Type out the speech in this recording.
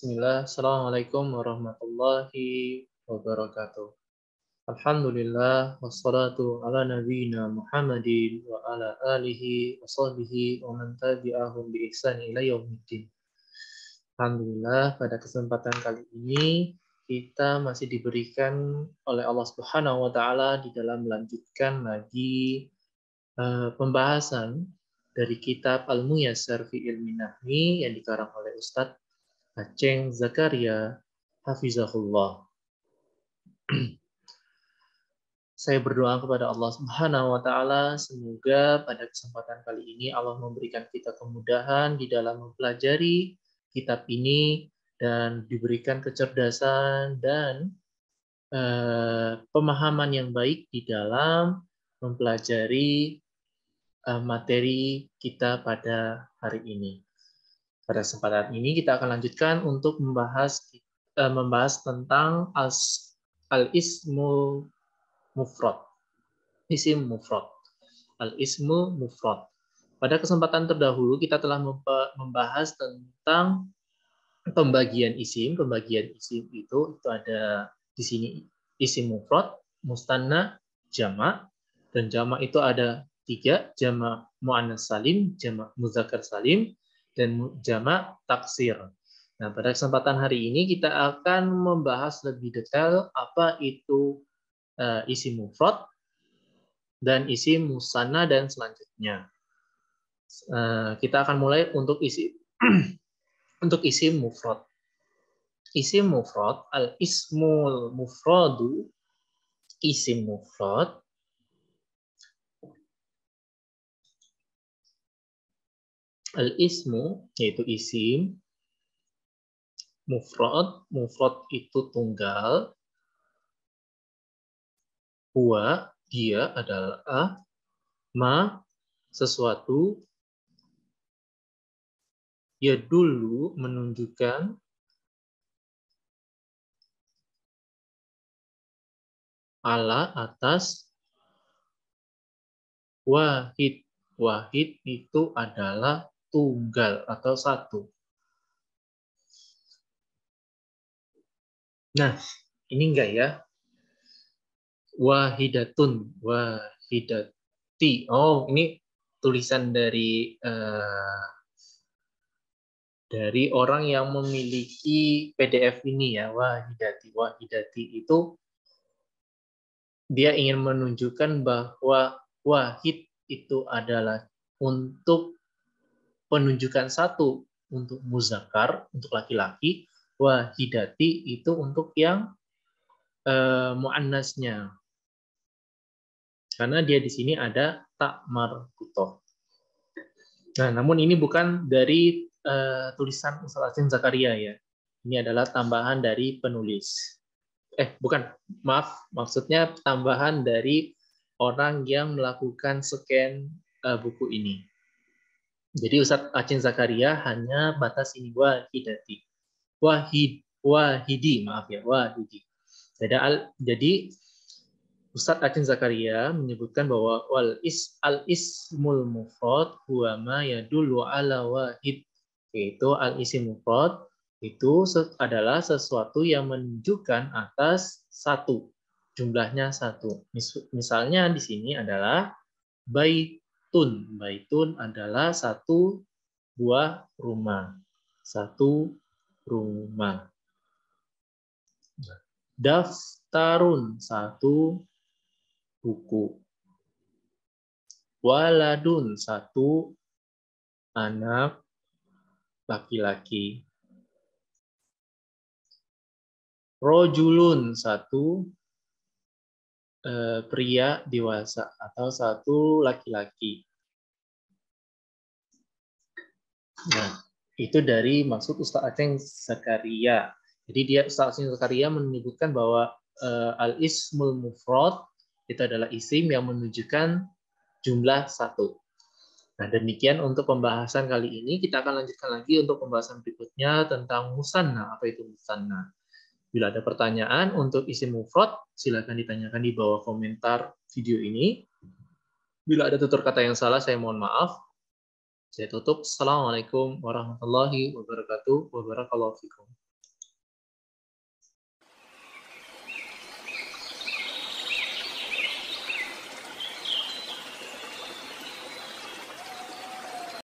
Bismillah, Assalamualaikum warahmatullahi wabarakatuh. Alhamdulillah, wassalatu ala nabiyina Muhammadin wa ala alihi wa sahbihi wa man tabi'ahum bi ihsan ila yaumiddin. Alhamdulillah, pada kesempatan kali ini kita masih diberikan oleh Allah Subhanahu wa taala di dalam melanjutkan lagi uh, pembahasan dari kitab Al-Muyassar fi Ilmi Nahwi yang dikarang oleh Ustadz Aceng Zakaria Hafizahullah. Saya berdoa kepada Allah Subhanahu wa taala semoga pada kesempatan kali ini Allah memberikan kita kemudahan di dalam mempelajari kitab ini dan diberikan kecerdasan dan eh, pemahaman yang baik di dalam mempelajari eh, materi kita pada hari ini. Pada kesempatan ini kita akan lanjutkan untuk membahas eh, membahas tentang as, al ismu mufrad. Isim mufrad. Al ismu mufrad. Pada kesempatan terdahulu kita telah membahas tentang pembagian isim. Pembagian isim itu itu ada di sini isim mufrad, mustanna, jama dan jama itu ada tiga, jama mu'annas salim, jama muzakkar salim, dan jamak taksir. Nah, pada kesempatan hari ini kita akan membahas lebih detail apa itu eh, isi mufrad dan isi musanna dan selanjutnya. Eh, kita akan mulai untuk isi untuk isi mufrad. Isi mufrad al ismul mufradu isi mufrad al-ismu yaitu isim mufrad mufrad itu tunggal huwa dia adalah ma sesuatu ya dulu menunjukkan ala atas wahid wahid itu adalah tunggal atau satu. Nah, ini enggak ya? Wahidatun, wahidati. Oh, ini tulisan dari uh, dari orang yang memiliki PDF ini ya, wahidati. Wahidati itu dia ingin menunjukkan bahwa wahid itu adalah untuk penunjukan satu untuk muzakar untuk laki-laki, wahidati itu untuk yang eh, muannasnya. Karena dia di sini ada tak marbutoh. Nah, namun ini bukan dari eh, tulisan Ustaz Azim Zakaria ya. Ini adalah tambahan dari penulis. Eh, bukan, maaf, maksudnya tambahan dari orang yang melakukan scan eh, buku ini. Jadi Ustadz Acin Zakaria hanya batas ini wahidati. Wahid, wahidi, maaf ya, wahidi. Jadi, al, jadi Ustadz Acin Zakaria menyebutkan bahwa wal is al ismul mufrad huwa ma yadullu ala wahid yaitu al isim mufrad itu adalah sesuatu yang menunjukkan atas satu jumlahnya satu. Misalnya di sini adalah bait baitun. Baitun adalah satu buah rumah. Satu rumah. Daftarun satu buku. Waladun satu anak laki-laki. Rojulun satu Eh, pria dewasa atau satu laki-laki. Nah, itu dari maksud Ustaz Aceng Zakaria. Jadi dia Ustaz Aceng Zakaria menyebutkan bahwa uh, al-ismul mufrad itu adalah isim yang menunjukkan jumlah satu. Nah, demikian untuk pembahasan kali ini. Kita akan lanjutkan lagi untuk pembahasan berikutnya tentang musanna. Apa itu musanna? Bila ada pertanyaan untuk isim mufrad, silakan ditanyakan di bawah komentar video ini. Bila ada tutur kata yang salah, saya mohon maaf. Saya tutup. Assalamualaikum warahmatullahi wabarakatuh. Wabarakallahu